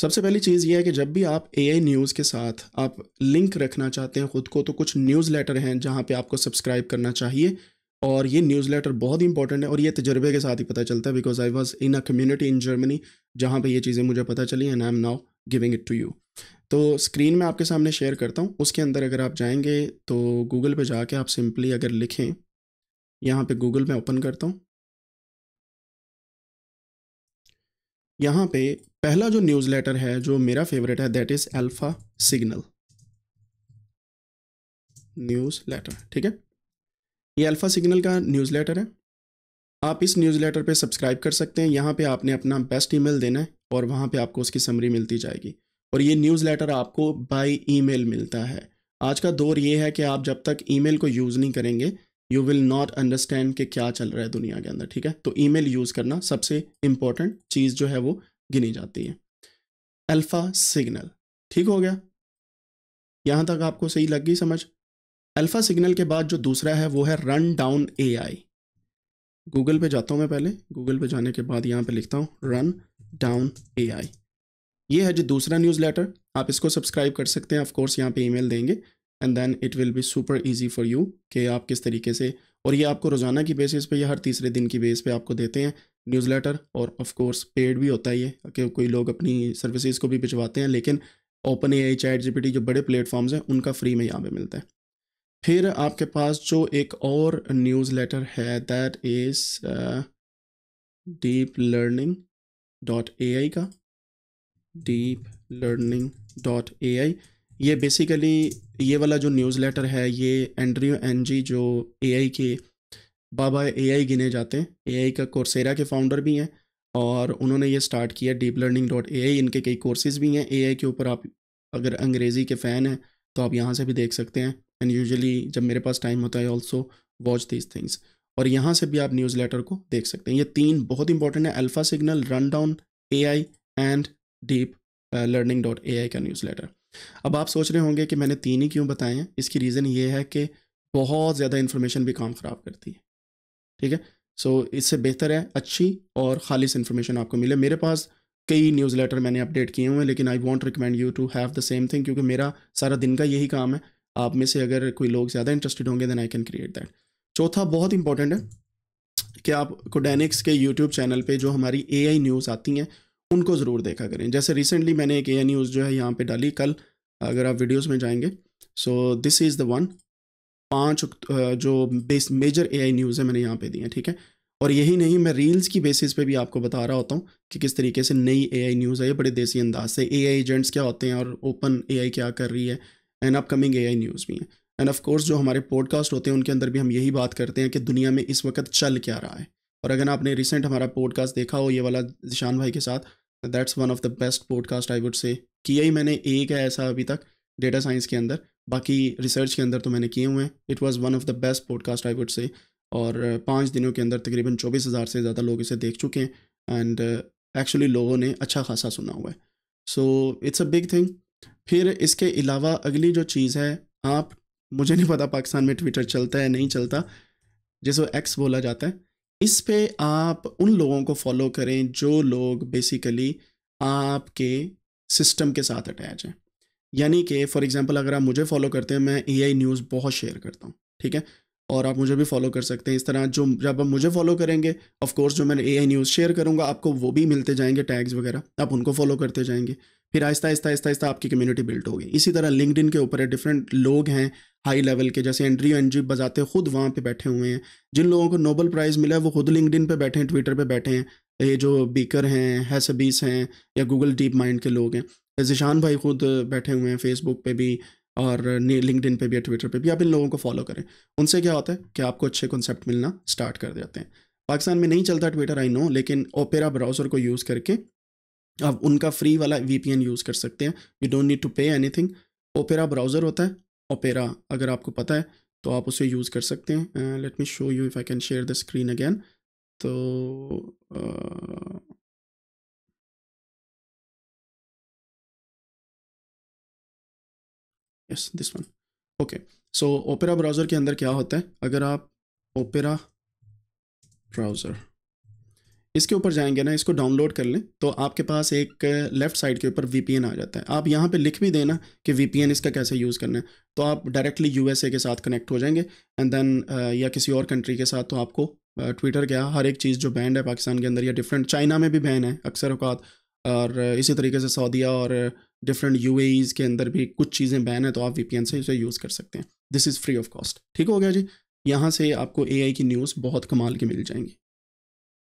सबसे पहली चीज़ ये है कि जब भी आप ए न्यूज़ के साथ आप लिंक रखना चाहते हैं ख़ुद को तो कुछ न्यूज़ लेटर हैं जहाँ पे आपको सब्सक्राइब करना चाहिए और ये लेटर बहुत ही इंपॉर्टेंट है और ये तजर्बे के साथ ही पता चलता है because I was in a community in Germany जहाँ पर ये चीज़ें मुझे पता चली and I am now giving it to you तो स्क्रीन में आपके सामने शेयर करता हूँ उसके अंदर अगर आप जाएंगे तो गूगल पर जाके आप सिंपली अगर लिखें यहाँ पर गूगल में ओपन करता हूँ यहाँ पे पहला जो न्यूज़ लेटर है जो मेरा फेवरेट है that is Alpha Signal newsletter ठीक है ये अल्फ़ा सिग्नल का न्यूज़ लेटर है आप इस न्यूज़ लेटर पर सब्सक्राइब कर सकते हैं यहाँ पे आपने अपना बेस्ट ईमेल देना है और वहाँ पे आपको उसकी समरी मिलती जाएगी और ये न्यूज़ लेटर आपको बाय ईमेल मिलता है आज का दौर ये है कि आप जब तक ईमेल को यूज़ नहीं करेंगे यू विल नॉट अंडरस्टैंड कि क्या चल रहा है दुनिया के अंदर ठीक है तो ईमेल यूज़ करना सबसे इम्पॉर्टेंट चीज़ जो है वो गिनी जाती है अल्फा सिग्नल ठीक हो गया यहां तक आपको सही लग गई समझ अल्फा सिग्नल के बाद जो दूसरा है वो है Rundown A I Google पे जाता हूँ मैं पहले गूगल पे जाने के बाद यहां पे लिखता हूँ रन डाउन ए आई ये है जो दूसरा न्यूज़ लेटर आप इसको सब्सक्राइब कर सकते हैं ऑफकोर्स यहाँ पे ईमेल देंगे and then it will be super easy for you कि आप किस तरीके से और ये आपको रोज़ाना की बेसिस पे या हर तीसरे दिन की बेस पे आपको देते हैं न्यूज़लेटर और ऑफ कोर्स पेड भी होता है ये कि कोई लोग अपनी सर्विसेज को भी भिजवाते हैं लेकिन ओपन ए आई चैट जी जो बड़े प्लेटफॉर्म्स हैं उनका फ्री में यहाँ पर मिलता है फिर आपके पास जो एक और न्यूज़ लेटर है that is deep learning dot A I का deep learning dot A I ये बेसिकली ये वाला जो न्यूज़ लेटर है ये एंड्रियो एन जी जो ए के बाबा ए गिने जाते हैं ए का कोर्सेरा के फाउंडर भी हैं और उन्होंने ये स्टार्ट किया डीप लर्निंग डॉट ए इनके कई कोर्सेज भी हैं ए के ऊपर आप अगर अंग्रेज़ी के फ़ैन हैं तो आप यहाँ से भी देख सकते हैं एंड यूजली जब मेरे पास टाइम होता है ऑल्सो वॉच दीज थिंग्स और यहाँ से भी आप न्यूज़ लेटर को देख सकते हैं ये तीन बहुत इंपॉर्टेंट है Alpha Signal Rundown A and deep learning dot A का न्यूज़ लेटर अब आप सोच रहे होंगे कि मैंने तीन ही क्यों बताए हैं इसकी रीज़न ये है कि बहुत ज़्यादा इन्फॉर्मेशन भी काम ख़राब करती है ठीक है सो इससे बेहतर है अच्छी और खालिश इन्फॉर्मेशन आपको मिले मेरे पास कई न्यूज़ लेटर मैंने अपडेट किए हुए हैं लेकिन I want recommend you to have the same thing क्योंकि मेरा सारा दिन का यही काम है आप में से अगर कोई लोग ज़्यादा इंटरेस्टेड होंगे then I can create that चौथा बहुत इंपॉर्टेंट है कि आप कोडेनिक्स के यूट्यूब चैनल पे जो हमारी एआई न्यूज़ आती हैं उनको ज़रूर देखा करें जैसे रिसेंटली मैंने एक ए न्यूज़ जो है यहाँ पे डाली कल अगर आप वीडियोस में जाएंगे so this is the one पाँच जो बेस मेजर ए न्यूज़ है मैंने यहाँ पे दी है ठीक है और यही नहीं मैं रील्स की बेसिस पे भी आपको बता रहा होता हूँ कि किस तरीके से नई ए न्यूज़ आई है बड़े देसी अंदाज से ए एजेंट्स क्या होते हैं और ओपन ए क्या कर रही है एंड अपकमिंग ए न्यूज़ भी हैं एंड ऑफ कोर्स जो हमारे पॉडकास्ट होते हैं उनके अंदर भी हम यही बात करते हैं कि दुनिया में इस वक्त चल क्या रहा है और अगर आपने रिसेंट हमारा पॉडकास्ट देखा हो ये वाला जिशान भाई के साथ that's one of the best podcast I would say किया ही मैंने एक है ऐसा अभी तक डेटा साइंस के अंदर बाकी रिसर्च के अंदर तो मैंने किए हुए हैं it was one of the best podcast I would say और uh, पाँच दिनों के अंदर तकरीबन चौबीस हज़ार से ज़्यादा लोग इसे देख चुके हैं एंड एक्चुअली uh, लोगों ने अच्छा खासा सुना हुआ है so it's a big thing फिर इसके अलावा अगली जो चीज़ है आप मुझे नहीं पता पाकिस्तान में ट्विटर चलता है नहीं चलता जिसको एक्स बोला जाता है इस पे आप उन लोगों को फॉलो करें जो लोग बेसिकली आपके सिस्टम के साथ अटैच हैं यानी कि फॉर एग्जांपल अगर आप मुझे फॉलो करते हैं मैं ए न्यूज़ बहुत शेयर करता हूँ ठीक है और आप मुझे भी फॉलो कर सकते हैं इस तरह जो जब आप मुझे फॉलो करेंगे ऑफ कोर्स जो मैंने ए न्यूज़ शेयर करूँगा आपको वो भी मिलते जाएंगे टैग्स वगैरह आप उनको फॉलो करते जाएंगे फिर आहिस्ता आहिस्ता आहिस्ता आहिस्ता आपकी कम्युनिटी बिल्ड होगी इसी तरह लिंकड के ऊपर डिफरेंट लोग हैं हाई लेवल के जैसे एंड्री एनजी बजाते खुद वहाँ पे बैठे हुए हैं जिन लोगों को नोबल प्राइज़ मिला है वो खुद लिंकडिन पे बैठे हैं ट्विटर पे बैठे हैं ये जो बीकर हैं हैसबीस हैं या गूगल डीप माइंड के लोग हैं जिशान भाई खुद बैठे हुए हैं फेसबुक पे भी और लिंकडिन पे भी या ट्विटर पे भी आप इन लोगों को फॉलो करें उनसे क्या होता है कि आपको अच्छे कॉन्सेप्ट मिलना स्टार्ट कर देते हैं पाकिस्तान में नहीं चलता ट्विटर आई नो लेकिन ओपेरा ब्राउज़र को यूज़ करके आप उनका फ्री वाला वी यूज़ कर सकते हैं you don't need to pay any Opera browser होता है ओपेरा अगर आपको पता है तो आप उसे यूज़ कर सकते हैं let me show you if I can share the screen again तो yes this one okay so Opera browser के अंदर क्या होता है अगर आप ओपेरा ब्राउज़र इसके ऊपर जाएंगे ना इसको डाउनलोड कर लें तो आपके पास एक लेफ़्ट साइड के ऊपर वी आ जाता है आप यहाँ पे लिख भी देना कि वी इसका कैसे यूज़ करना है तो आप डायरेक्टली यू के साथ कनेक्ट हो जाएंगे एंड देन uh, या किसी और कंट्री के साथ तो आपको ट्विटर uh, क्या हर एक चीज़ जो बैंड है पाकिस्तान के अंदर या डिफरेंट चाइना में भी बैन है अक्सर अवकात और इसी तरीके से सऊदिया और डिफरेंट यू के अंदर भी कुछ चीज़ें बैन है तो आप वी से इसे यूज़ कर सकते हैं this is free of cost ठीक हो गया जी यहाँ से आपको ए की न्यूज़ बहुत कमाल की मिल जाएंगी